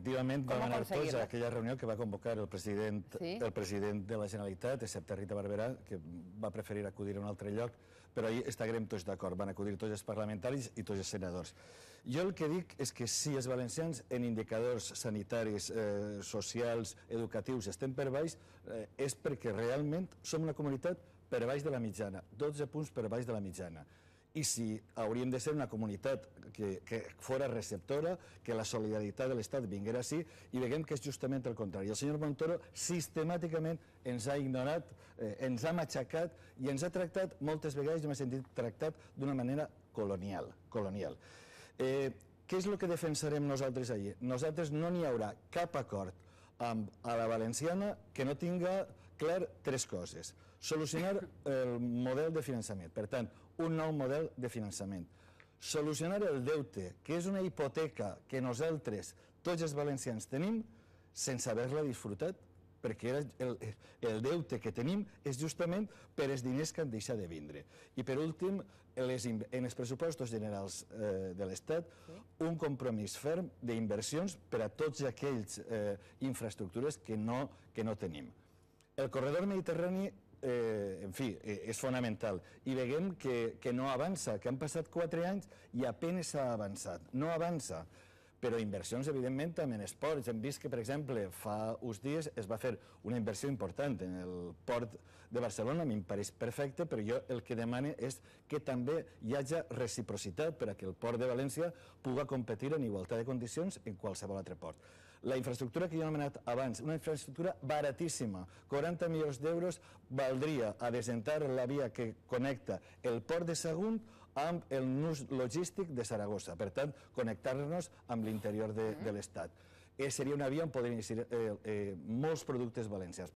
Efectivament, vam anar tots a aquella reunió que va convocar el president, el president de la Generalitat, excepte Rita Barberà, que va preferir acudir a un altre lloc, però ahir estarem tots d'acord, van acudir tots els parlamentaris i tots els senadors. Jo el que dic és que si els valencians en indicadors sanitaris, eh, socials, educatius estem per baix, eh, és perquè realment som una comunitat per baix de la mitjana, 12 punts per baix de la mitjana i si hauríem de ser una comunitat que, que fora receptora, que la solidaritat de l'Estat vinguera així, i veiem que és justament el contrari. El senyor Montoro sistemàticament ens ha ignorat, eh, ens ha matxacat i ens ha tractat moltes vegades, jo m'he sentit tractat d'una manera colonial. colonial. Eh, què és el que defensarem nosaltres allà? Nosaltres no n'hi haurà cap acord amb a la valenciana que no tinga clar tres coses. Solucionar el model de finançament, per tant, un nou model de finançament. Solucionar el deute, que és una hipoteca que nosaltres, tots els valencians, tenim sense haver-la disfrutat, perquè el, el deute que tenim és justament per els diners que han deixat de vindre. I per últim, les, en els pressupostos generals eh, de l'Estat, un compromís ferm d'inversions per a tots aquells eh, infraestructures que no, que no tenim el corredor mediterrani eh, en fi, eh, és fonamental. I veiem que, que no avança, que han passat quatre anys i apenes ha avançat. No avança però inversions, evidentment, també en esports. Hem vist que, per exemple, fa uns dies es va fer una inversió important en el port de Barcelona, a mi em pareix perfecte, però jo el que demane és que també hi hagi reciprocitat per a que el port de València pugui competir en igualtat de condicions en qualsevol altre port. La infraestructura que jo he anomenat abans, una infraestructura baratíssima, 40 milions d'euros, valdria a desentar la via que connecta el port de Sagunt amb el nus logístic de Saragossa, per tant, connectar-nos amb l'interior de, de l'Estat. Eh, seria una via on podrien ser eh, eh, molts productes valencians.